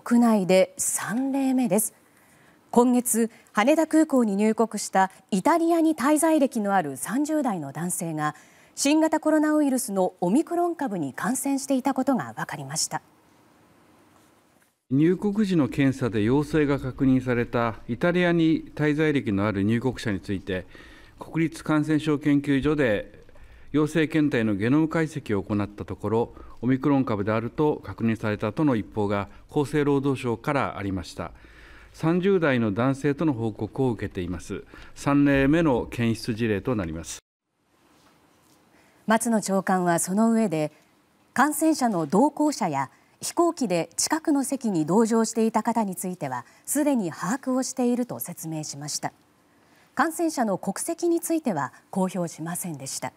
国内で3例目です。今月、羽田空港に入国したイタリアに滞在歴のある30代の男性が新型コロナウイルスのオミクロン株に感染していたことが分かりました。入国時の検査で陽性が確認されたイタリアに滞在歴のある入国者について国立感染症研究所で陽性検体のゲノム解析を行ったところ、オミクロン株であると確認されたとの一報が厚生労働省からありました。30代の男性との報告を受けています。3例目の検出事例となります。松野長官はその上で、感染者の同行者や飛行機で近くの席に同乗していた方については、すでに把握をしていると説明しました。感染者の国籍については公表しませんでした。